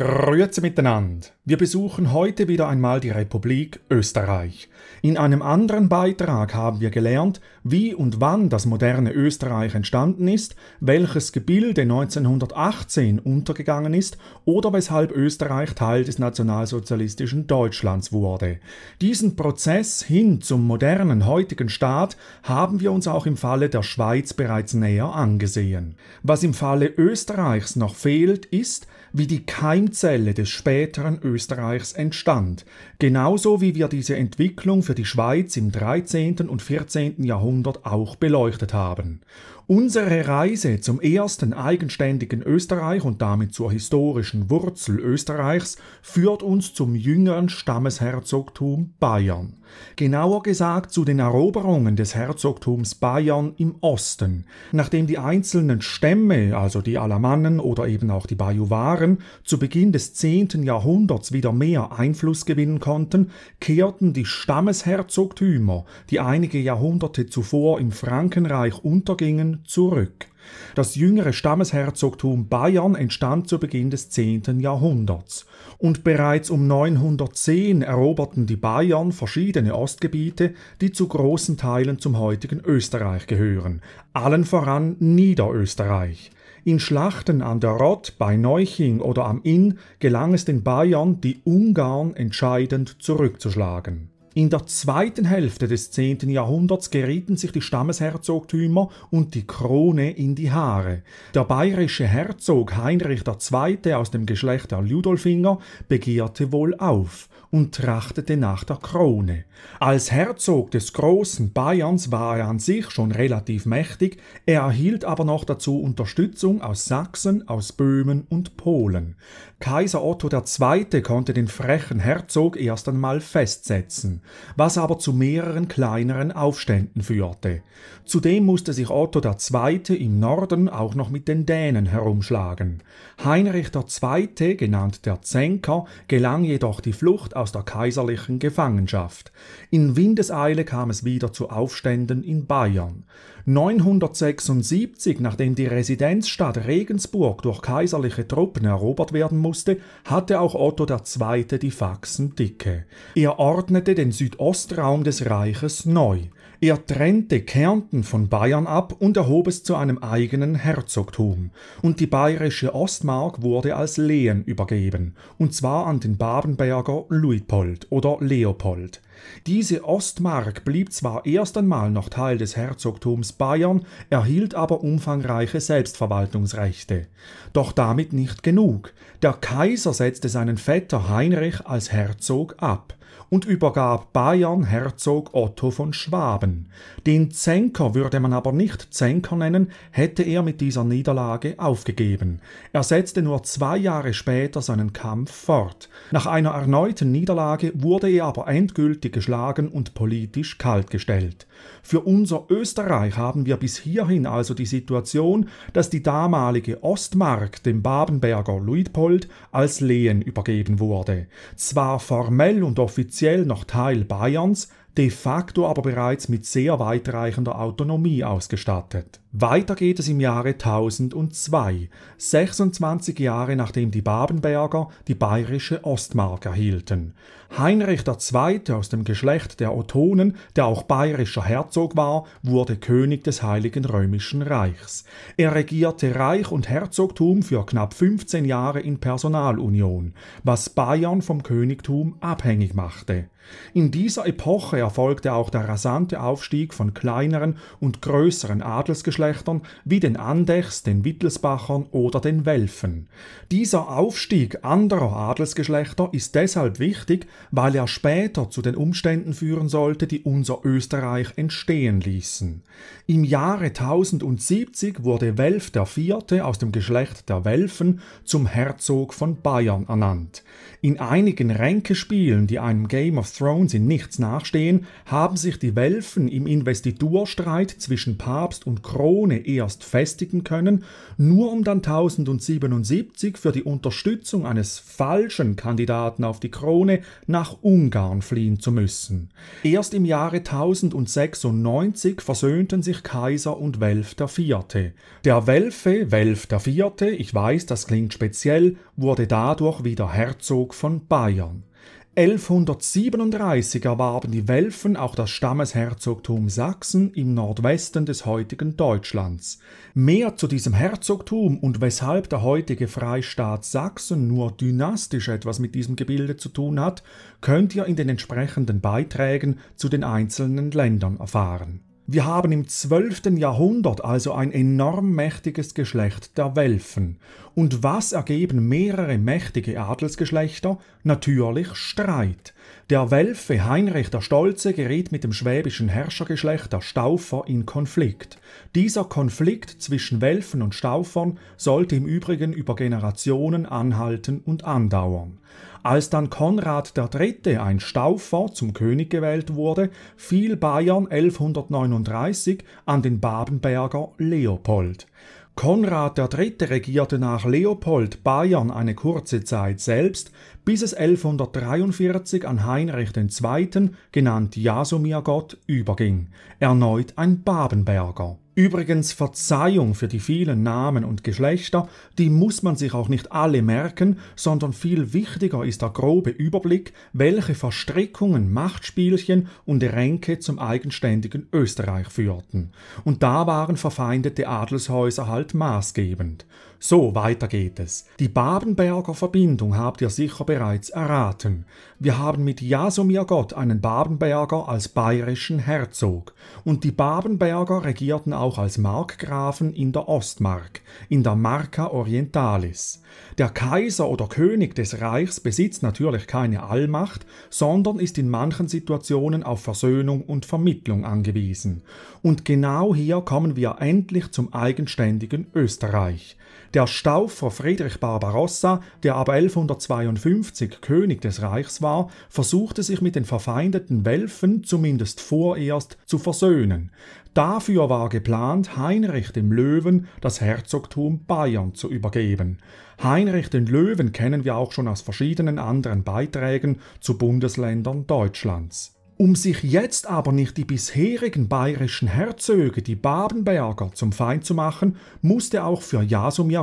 Grüezi miteinander. Wir besuchen heute wieder einmal die Republik Österreich. In einem anderen Beitrag haben wir gelernt, wie und wann das moderne Österreich entstanden ist, welches Gebilde 1918 untergegangen ist oder weshalb Österreich Teil des nationalsozialistischen Deutschlands wurde. Diesen Prozess hin zum modernen heutigen Staat haben wir uns auch im Falle der Schweiz bereits näher angesehen. Was im Falle Österreichs noch fehlt, ist, wie die Keimzelle des späteren Österreichs Österreichs entstand, genauso wie wir diese Entwicklung für die Schweiz im 13. und 14. Jahrhundert auch beleuchtet haben Unsere Reise zum ersten eigenständigen Österreich und damit zur historischen Wurzel Österreichs führt uns zum jüngeren Stammesherzogtum Bayern. Genauer gesagt zu den Eroberungen des Herzogtums Bayern im Osten, nachdem die einzelnen Stämme, also die Alamannen oder eben auch die Bajuwaren, zu Beginn des 10. Jahrhunderts wieder mehr Einfluss gewinnen konnten, kehrten die Stammesherzogtümer, die einige Jahrhunderte zuvor im Frankenreich untergingen, Menschen zurück. Das jüngere Stammesherzogtum Bayern entstand zu Beginn des 10. Jahrhunderts. Und bereits um 910 eroberten die Bayern verschiedene Ostgebiete, die zu großen Teilen zum heutigen Österreich gehören, allen voran Niederösterreich. In Schlachten an der Rott, bei Neuching oder am Inn gelang es den Bayern, die Ungarn entscheidend zurückzuschlagen. In der zweiten Hälfte des 10. Jahrhunderts gerieten sich die Stammesherzogtümer und die Krone in die Haare. Der bayerische Herzog Heinrich II. aus dem Geschlecht der Ludolfinger begehrte wohl auf und trachtete nach der Krone. Als Herzog des großen Bayerns war er an sich schon relativ mächtig, er erhielt aber noch dazu Unterstützung aus Sachsen, aus Böhmen und Polen. Kaiser Otto II. konnte den frechen Herzog erst einmal festsetzen was aber zu mehreren kleineren Aufständen führte. Zudem musste sich Otto II. im Norden auch noch mit den Dänen herumschlagen. Heinrich II., genannt der Zenker, gelang jedoch die Flucht aus der kaiserlichen Gefangenschaft. In Windeseile kam es wieder zu Aufständen in Bayern. 976, nachdem die Residenzstadt Regensburg durch kaiserliche Truppen erobert werden musste, hatte auch Otto II. die Faxen dicke. Er ordnete den Südostraum des Reiches neu. Er trennte Kärnten von Bayern ab und erhob es zu einem eigenen Herzogtum, und die bayerische Ostmark wurde als Lehen übergeben, und zwar an den Babenberger Luitpold oder Leopold. Diese Ostmark blieb zwar erst einmal noch Teil des Herzogtums Bayern, erhielt aber umfangreiche Selbstverwaltungsrechte. Doch damit nicht genug. Der Kaiser setzte seinen Vetter Heinrich als Herzog ab und übergab Bayern Herzog Otto von Schwaben. Den Zenker würde man aber nicht Zenker nennen, hätte er mit dieser Niederlage aufgegeben. Er setzte nur zwei Jahre später seinen Kampf fort. Nach einer erneuten Niederlage wurde er aber endgültig geschlagen und politisch kaltgestellt. Für unser Österreich haben wir bis hierhin also die Situation, dass die damalige Ostmark dem Babenberger Luitpold als Lehen übergeben wurde. Zwar formell und offiziell offiziell noch Teil Bayerns, de facto aber bereits mit sehr weitreichender Autonomie ausgestattet weiter geht es im Jahre 1002, 26 Jahre nachdem die Babenberger die bayerische Ostmark erhielten. Heinrich II. aus dem Geschlecht der Ottonen, der auch bayerischer Herzog war, wurde König des Heiligen Römischen Reichs. Er regierte Reich und Herzogtum für knapp 15 Jahre in Personalunion, was Bayern vom Königtum abhängig machte. In dieser Epoche erfolgte auch der rasante Aufstieg von kleineren und größeren Adelsgeschlechtern Geschlechtern wie den Andechs, den Wittelsbachern oder den Welfen. Dieser Aufstieg anderer Adelsgeschlechter ist deshalb wichtig, weil er später zu den Umständen führen sollte, die unser Österreich entstehen ließen. Im Jahre 1070 wurde Welf IV. aus dem Geschlecht der Welfen zum Herzog von Bayern ernannt. In einigen Ränkespielen, die einem Game of Thrones in nichts nachstehen, haben sich die Welfen im Investiturstreit zwischen Papst und Krone Krone erst festigen können, nur um dann 1077 für die Unterstützung eines falschen Kandidaten auf die Krone nach Ungarn fliehen zu müssen. Erst im Jahre 1096 versöhnten sich Kaiser und Welf IV. Der Welfe Welf IV, ich weiß, das klingt speziell, wurde dadurch wieder Herzog von Bayern. 1137 erwarben die Welfen auch das Stammesherzogtum Sachsen im Nordwesten des heutigen Deutschlands. Mehr zu diesem Herzogtum und weshalb der heutige Freistaat Sachsen nur dynastisch etwas mit diesem Gebilde zu tun hat, könnt ihr in den entsprechenden Beiträgen zu den einzelnen Ländern erfahren. Wir haben im 12. Jahrhundert also ein enorm mächtiges Geschlecht der Welfen. Und was ergeben mehrere mächtige Adelsgeschlechter? Natürlich Streit. Der Welfe Heinrich der Stolze geriet mit dem schwäbischen Herrschergeschlecht der Staufer in Konflikt. Dieser Konflikt zwischen Welfen und Staufern sollte im Übrigen über Generationen anhalten und andauern. Als dann Konrad III., ein Staufer, zum König gewählt wurde, fiel Bayern 1139 an den Babenberger Leopold. Konrad III. regierte nach Leopold Bayern eine kurze Zeit selbst, bis es 1143 an Heinrich II., genannt Jasomirgott, überging, erneut ein Babenberger. Übrigens Verzeihung für die vielen Namen und Geschlechter, die muss man sich auch nicht alle merken, sondern viel wichtiger ist der grobe Überblick, welche Verstrickungen, Machtspielchen und Ränke zum eigenständigen Österreich führten. Und da waren verfeindete Adelshäuser halt maßgebend. So, weiter geht es. Die Babenberger Verbindung habt ihr sicher bereits erraten. Wir haben mit Jasomir Gott einen Babenberger als bayerischen Herzog. Und die Babenberger regierten auch als Markgrafen in der Ostmark, in der Marca Orientalis. Der Kaiser oder König des Reichs besitzt natürlich keine Allmacht, sondern ist in manchen Situationen auf Versöhnung und Vermittlung angewiesen. Und genau hier kommen wir endlich zum eigenständigen Österreich. Der Staufer Friedrich Barbarossa, der ab 1152 König des Reichs war, versuchte sich mit den verfeindeten Welfen zumindest vorerst zu versöhnen. Dafür war geplant, Heinrich dem Löwen das Herzogtum Bayern zu übergeben. Heinrich den Löwen kennen wir auch schon aus verschiedenen anderen Beiträgen zu Bundesländern Deutschlands. Um sich jetzt aber nicht die bisherigen bayerischen Herzöge, die Babenberger, zum Feind zu machen, musste auch für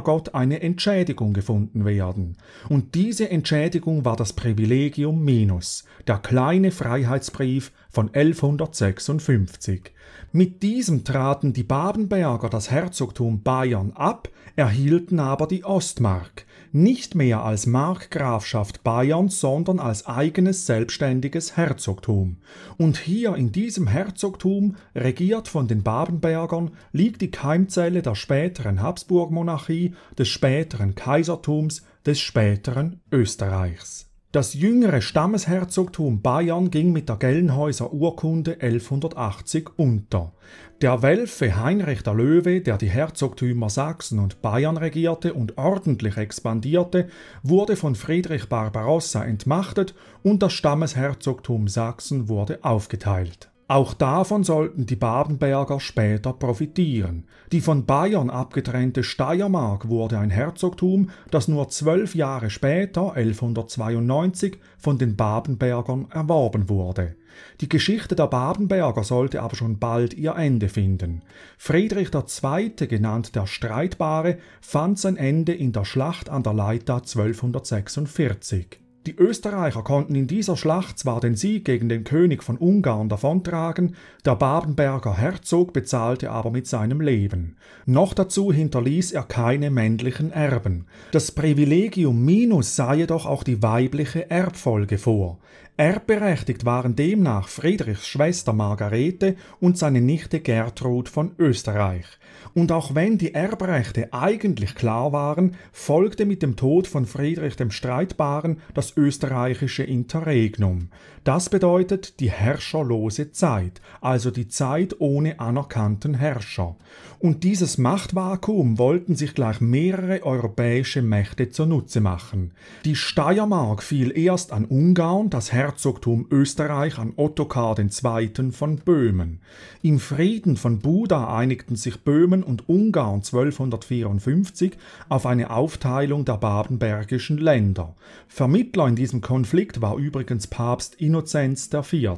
Gott eine Entschädigung gefunden werden. Und diese Entschädigung war das Privilegium Minus, der kleine Freiheitsbrief von 1156. Mit diesem traten die Babenberger das Herzogtum Bayern ab, erhielten aber die Ostmark, nicht mehr als Markgrafschaft Bayern, sondern als eigenes selbstständiges Herzogtum. Und hier in diesem Herzogtum, regiert von den Babenbergern, liegt die Keimzelle der späteren Habsburgmonarchie, des späteren Kaisertums, des späteren Österreichs. Das jüngere Stammesherzogtum Bayern ging mit der Gelnhäuser Urkunde 1180 unter. Der Welfe Heinrich der Löwe, der die Herzogtümer Sachsen und Bayern regierte und ordentlich expandierte, wurde von Friedrich Barbarossa entmachtet und das Stammesherzogtum Sachsen wurde aufgeteilt auch davon sollten die Babenberger später profitieren. Die von Bayern abgetrennte Steiermark wurde ein Herzogtum, das nur zwölf Jahre später, 1192, von den Babenbergern erworben wurde. Die Geschichte der Babenberger sollte aber schon bald ihr Ende finden. Friedrich II., genannt der Streitbare, fand sein Ende in der Schlacht an der Leita 1246. Die Österreicher konnten in dieser Schlacht zwar den Sieg gegen den König von Ungarn davontragen, der Babenberger Herzog bezahlte aber mit seinem Leben. Noch dazu hinterließ er keine männlichen Erben. Das Privilegium Minus sah jedoch auch die weibliche Erbfolge vor. Erbberechtigt waren demnach Friedrichs Schwester Margarete und seine Nichte Gertrud von Österreich. Und auch wenn die Erbrechte eigentlich klar waren, folgte mit dem Tod von Friedrich dem Streitbaren das österreichische Interregnum. Das bedeutet die herrscherlose Zeit, also die Zeit ohne anerkannten Herrscher. Und dieses Machtvakuum wollten sich gleich mehrere europäische Mächte zunutze machen. Die Steiermark fiel erst an Ungarn, das Herr Herzogtum Österreich an Ottokar II. von Böhmen. Im Frieden von Buda einigten sich Böhmen und Ungarn 1254 auf eine Aufteilung der babenbergischen Länder. Vermittler in diesem Konflikt war übrigens Papst Innozenz IV.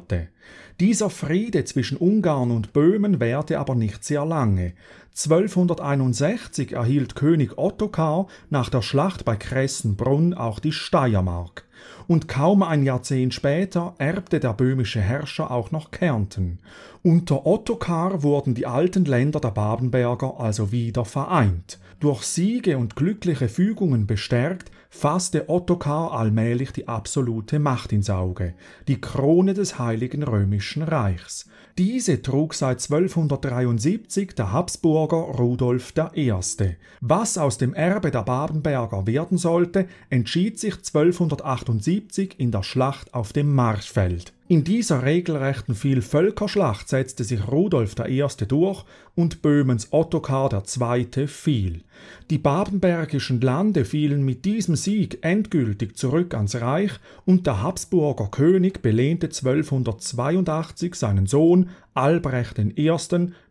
Dieser Friede zwischen Ungarn und Böhmen währte aber nicht sehr lange. 1261 erhielt König Ottokar nach der Schlacht bei Kressenbrunn auch die Steiermark. Und kaum ein Jahrzehnt später erbte der böhmische Herrscher auch noch Kärnten. Unter Ottokar wurden die alten Länder der Babenberger also wieder vereint. Durch Siege und glückliche Fügungen bestärkt, fasste Ottokar allmählich die absolute Macht ins Auge, die Krone des Heiligen Römischen Reichs. Diese trug seit 1273 der Habsburger Rudolf I. Was aus dem Erbe der Babenberger werden sollte, entschied sich 1278 in der Schlacht auf dem Marschfeld. In dieser regelrechten Vielvölkerschlacht setzte sich Rudolf I. durch und Böhmens Ottokar II. fiel. Die babenbergischen Lande fielen mit diesem Sieg endgültig zurück ans Reich und der Habsburger König belehnte 1282 seinen Sohn Albrecht I.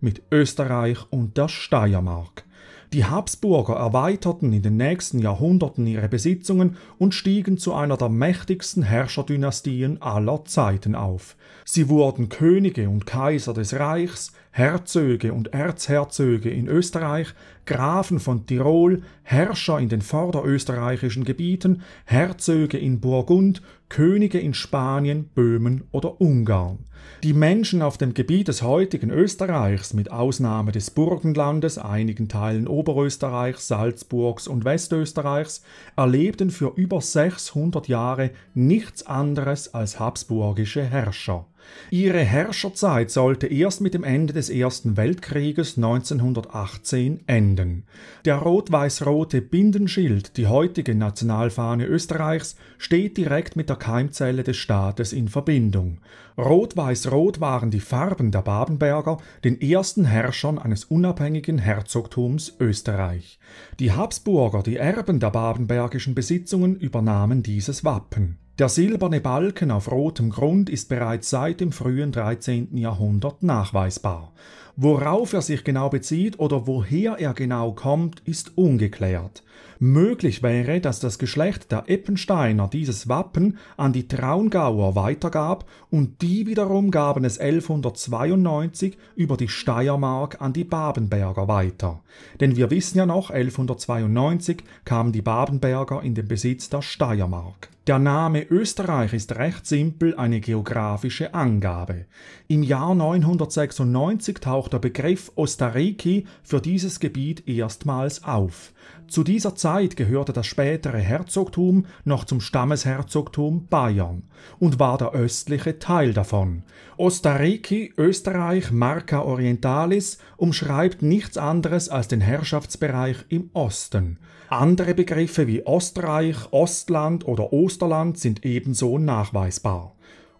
mit Österreich und der Steiermark. Die Habsburger erweiterten in den nächsten Jahrhunderten ihre Besitzungen und stiegen zu einer der mächtigsten Herrscherdynastien aller Zeiten auf. Sie wurden Könige und Kaiser des Reichs, Herzöge und Erzherzöge in Österreich, Grafen von Tirol, Herrscher in den vorderösterreichischen Gebieten, Herzöge in Burgund, Könige in Spanien, Böhmen oder Ungarn. Die Menschen auf dem Gebiet des heutigen Österreichs, mit Ausnahme des Burgenlandes, einigen Teilen Oberösterreichs, Salzburgs und Westösterreichs, erlebten für über 600 Jahre nichts anderes als habsburgische Herrscher. Ihre Herrscherzeit sollte erst mit dem Ende des Ersten Weltkrieges 1918 enden. Der rot-weiß-rote Bindenschild, die heutige Nationalfahne Österreichs, steht direkt mit der Keimzelle des Staates in Verbindung. Rot-weiß-rot waren die Farben der Babenberger, den ersten Herrschern eines unabhängigen Herzogtums Österreich. Die Habsburger, die Erben der babenbergischen Besitzungen, übernahmen dieses Wappen. Der silberne Balken auf rotem Grund ist bereits seit dem frühen 13. Jahrhundert nachweisbar Worauf er sich genau bezieht oder woher er genau kommt, ist ungeklärt. Möglich wäre, dass das Geschlecht der Eppensteiner dieses Wappen an die Traungauer weitergab und die wiederum gaben es 1192 über die Steiermark an die Babenberger weiter. Denn wir wissen ja noch, 1192 kamen die Babenberger in den Besitz der Steiermark. Der Name Österreich ist recht simpel eine geografische Angabe. Im Jahr 996 taucht der Begriff Ostariki für dieses Gebiet erstmals auf. Zu dieser Zeit gehörte das spätere Herzogtum noch zum Stammesherzogtum Bayern und war der östliche Teil davon. Ostariki, Österreich, Marca Orientalis umschreibt nichts anderes als den Herrschaftsbereich im Osten. Andere Begriffe wie Ostreich, Ostland oder Osterland sind ebenso nachweisbar.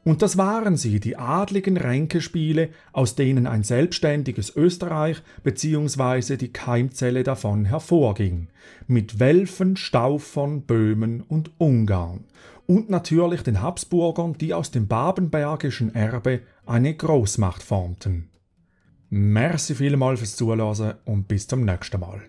Und das waren sie, die adligen Ränkespiele, aus denen ein selbstständiges Österreich bzw. die Keimzelle davon hervorging, mit Welfen, Staufern, Böhmen und Ungarn und natürlich den Habsburgern, die aus dem babenbergischen Erbe eine Großmacht formten. Merci vielmals fürs Zuhören und bis zum nächsten Mal.